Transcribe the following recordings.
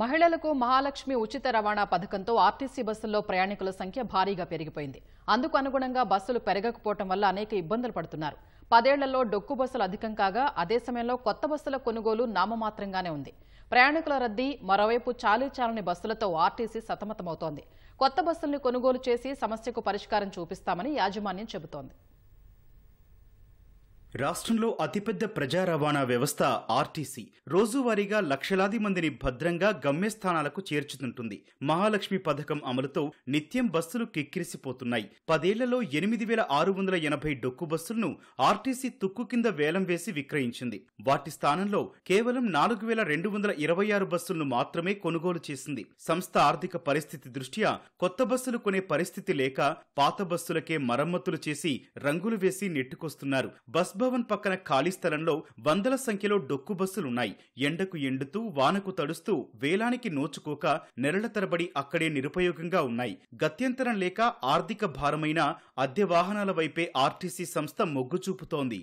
మహిళలకు మహాలక్ష్మి ఉచిత రవాణా పథకంతో ఆర్టీసీ బస్సుల్లో ప్రయాణికుల సంఖ్య భారీగా పెరిగిపోయింది అందుకు అనుగుణంగా బస్సులు పెరగకపోవడం వల్ల అనేక ఇబ్బందులు పడుతున్నారు పదేళ్లలో డొక్కు బస్సులు అధికం కాగా అదే సమయంలో కొత్త బస్సుల కొనుగోలు నామమాత్రంగానే ఉంది ప్రయాణికుల రద్దీ మరోవైపు చాలీచాలని బస్సులతో ఆర్టీసీ సతమతమవుతోంది కొత్త బస్సుల్ని కొనుగోలు చేసి సమస్యకు పరిష్కారం చూపిస్తామని యాజమాన్యం చెబుతోంది రాష్ట్రంలో అతిపెద్ద ప్రజా రవాణా వ్యవస్థ ఆర్టీసీ రోజువారీగా లక్షలాది మందిని భద్రంగా గమ్యస్థానాలకు చేర్చుతుంటుంది మహాలక్ష్మి పథకం అమలుతో నిత్యం బస్సులు కిక్కిరిసిపోతున్నాయి పదేళ్లలో ఎనిమిది వేల ఆరు వందల ఎనభై డొక్కు బస్సులను ఆర్టీసీ తుక్కు కింద వేలం వేసి విక్రయించింది వాటి స్థానంలో కేవలం నాలుగు వేల రెండు వందల ఇరవై ఆరు బస్సులను మాత్రమే కొనుగోలు చేసింది సంస్థ ఆర్థిక పరిస్థితి దృష్ట్యా కొత్త బస్సులు కొనే పరిస్థితి లేక పాత బస్సులకే మరమ్మతులు చేసి రంగులు వేసి నెట్టుకొస్తున్నారు బస్ భవన్ పక్కన ఖాళీ స్థలంలో వందల సంఖ్యలో డొక్కు బస్సులున్నాయి ఎండకు ఎండుతూ వానకు తడుస్తూ వేలానికి నోచుకోక నెలల తరబడి అక్కడే నిరుపయోగంగా ఉన్నాయి గత్యంతరం లేక ఆర్థిక భారమైన అద్దె వాహనాల వైపే ఆర్టీసీ సంస్థ మొగ్గు చూపుతోంది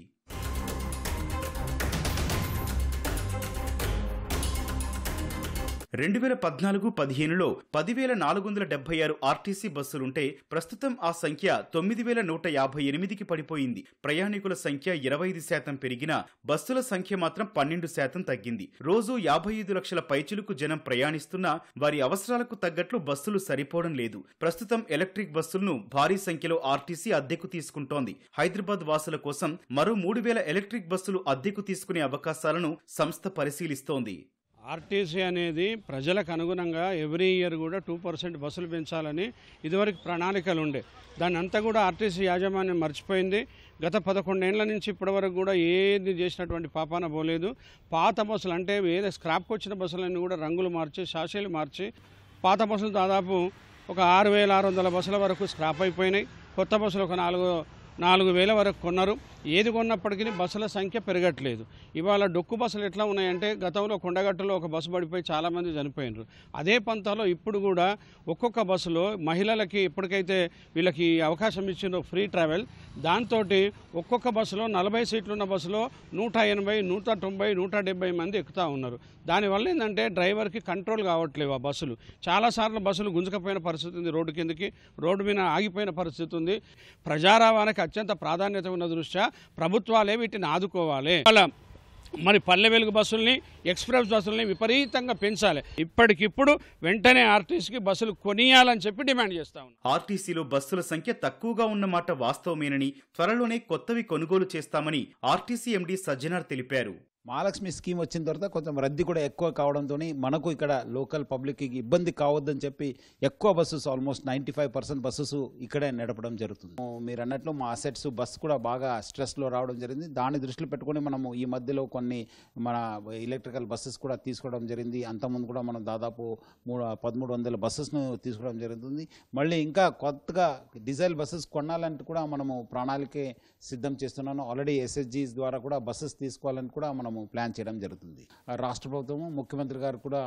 రెండు వేల పద్నాలుగు పదిహేనులో పదివేల నాలుగు వందల డెబ్బై ఆరు ఆర్టీసీ బస్సులుంటే ప్రస్తుతం ఆ సంఖ్య తొమ్మిది వేల నూట యాభై ఎనిమిదికి పడిపోయింది ప్రయాణికుల సంఖ్య ఇరవై ఐదు శాతం పెరిగినా బస్సుల సంఖ్య మాత్రం పన్నెండు శాతం తగ్గింది రోజు యాభై ఐదు లక్షల పైచులకు జనం ప్రయాణిస్తున్నా వారి అవసరాలకు తగ్గట్లు బస్సులు సరిపోవడం లేదు ప్రస్తుతం ఎలక్ట్రిక్ బస్సులను భారీ సంఖ్యలో ఆర్టీసీ అద్దెకు తీసుకుంటోంది హైదరాబాద్ వాసుల కోసం మరో మూడు వేల ఎలక్ట్రిక్ బస్సులు అద్దెకు తీసుకునే అవకాశాలను సంస్థ పరిశీలిస్తోంది ఆర్టీసీ అనేది ప్రజలకు అనుగుణంగా ఎవ్రీ ఇయర్ కూడా టూ పర్సెంట్ బస్సులు పెంచాలని ఇదివరకు ప్రణాళికలు ఉండే దాని అంతా కూడా ఆర్టీసీ యాజమాన్యం మర్చిపోయింది గత పదకొండేళ్ల నుంచి ఇప్పటివరకు కూడా ఏది చేసినటువంటి పాపాన పోలేదు పాత బస్సులు అంటే ఏదో స్క్రాప్కి వచ్చిన బస్సులన్నీ కూడా రంగులు మార్చి షాషీలు మార్చి పాత బస్సులు దాదాపు ఒక ఆరు వేల ఆరు వందల బస్సుల వరకు స్క్రాప్ అయిపోయినాయి కొత్త బస్సులు ఒక నాలుగు నాలుగు వేల వరకు కొన్నారు ఏది కొన్నప్పటికీ బస్సుల సంఖ్య పెరగట్లేదు ఇవాళ డొక్కు బస్సులు ఎట్లా ఉన్నాయంటే గతంలో కొండగట్టలో ఒక బస్సు పడిపోయి చాలామంది చనిపోయినారు అదే పంతాలో ఇప్పుడు కూడా ఒక్కొక్క బస్సులో మహిళలకి ఇప్పటికైతే వీళ్ళకి అవకాశం ఇచ్చిందో ఫ్రీ ట్రావెల్ దాంతో ఒక్కొక్క బస్సులో నలభై సీట్లున్న బస్సులో నూట ఎనభై నూట తొంభై నూట డెబ్బై మంది ఎక్కుతూ ఉన్నారు దానివల్ల ఏంటంటే డ్రైవర్కి కంట్రోల్ కావట్లేవు ఆ బస్సులు చాలాసార్లు బస్సులు గుంజుకపోయిన పరిస్థితి ఉంది రోడ్డు కిందకి రోడ్డు మీద ఆగిపోయిన పరిస్థితి ఉంది ప్రజా రవాణాకి అత్యంత ప్రాధాన్యత ఉన్న దృష్ట్యా ప్రభుత్వాలే వీటిని ఆదుకోవాలి అలా మరి పల్లె వెలుగు బస్సుల్ని ఎక్స్ప్రెస్ బస్సుల్ని విపరీతంగా పెంచాలి ఇప్పటికిప్పుడు వెంటనే ఆర్టీసీకి బస్సులు కొనియాలని చెప్పి డిమాండ్ చేస్తా ఆర్టీసీలో బస్సుల సంఖ్య తక్కువగా ఉన్న మాట వాస్తవమేనని త్వరలోనే కొత్తవి కొనుగోలు చేస్తామని ఆర్టీసీ ఎండీ సజ్జనార్ తెలిపారు మహాలక్ష్మి స్కీమ్ వచ్చిన తర్వాత కొంచెం రద్దీ కూడా ఎక్కువ కావడంతో మనకు ఇక్కడ లోకల్ పబ్లిక్కి ఇబ్బంది కావద్దని చెప్పి ఎక్కువ buses almost ninety five percent buses ఇక్కడే నడపడం జరుగుతుంది మీరు అన్నట్లు మా అసెట్స్ బస్సు కూడా బాగా స్ట్రెస్లో రావడం జరిగింది దాన్ని దృష్టిలో పెట్టుకొని మనము ఈ మధ్యలో కొన్ని మన ఎలక్ట్రికల్ బస్సెస్ కూడా తీసుకోవడం జరిగింది అంతకుముందు కూడా మనం దాదాపు మూడు పదమూడు వందల బస్సెస్ను తీసుకోవడం జరుగుతుంది మళ్ళీ ఇంకా కొత్తగా డీజిల్ బస్సెస్ కొనాలంటే కూడా మనము ప్రణాళికే సిద్ధం చేస్తున్నాను ఆల్రెడీ ఎస్ఎస్జీస్ ద్వారా కూడా బస్సెస్ తీసుకోవాలని కూడా మనము మనము ప్లాన్ చేయడం జరుగుతుంది రాష్ట్ర ప్రభుత్వము ముఖ్యమంత్రి గారు కూడా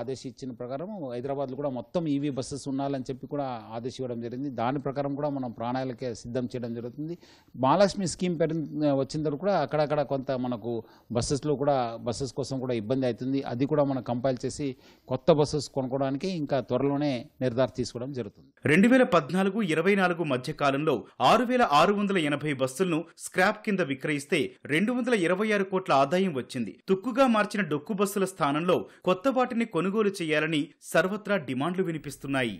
ఆదేశించిన ప్రకారం హైదరాబాద్లో కూడా మొత్తం ఈవీ బస్సెస్ ఉండాలని చెప్పి కూడా ఆదేశం ఇవ్వడం జరిగింది దాని ప్రకారం కూడా మనం ప్రాణాలకే సిద్ధం చేయడం జరుగుతుంది మహాలక్ష్మి స్కీమ్ పేరు వచ్చిన తర్వాత కూడా అక్కడక్కడ కొంత మనకు బస్సెస్లో కూడా బస్సెస్ కోసం కూడా ఇబ్బంది అవుతుంది అది కూడా మనం కంపైల్ చేసి కొత్త బస్సెస్ కొనుక్కోవడానికి ఇంకా త్వరలోనే నిర్ధారణ తీసుకోవడం జరుగుతుంది రెండు వేల పద్నాలుగు ఇరవై నాలుగు మధ్య కాలంలో ఆరు వేల ఆరు వందల ఎనభై బస్సులను స్క్రాప్ కింద విక్రయిస్తే రెండు వందల ఇరవై ఆరు కోట్ల కోట్ల ఆదాయం వచ్చింది తుక్కుగా మార్చిన డొక్కు బస్సుల స్థానంలో కొత్త వాటిని కొనుగోలు చేయాలని సర్వత్రా డిమాండ్లు వినిపిస్తున్నాయి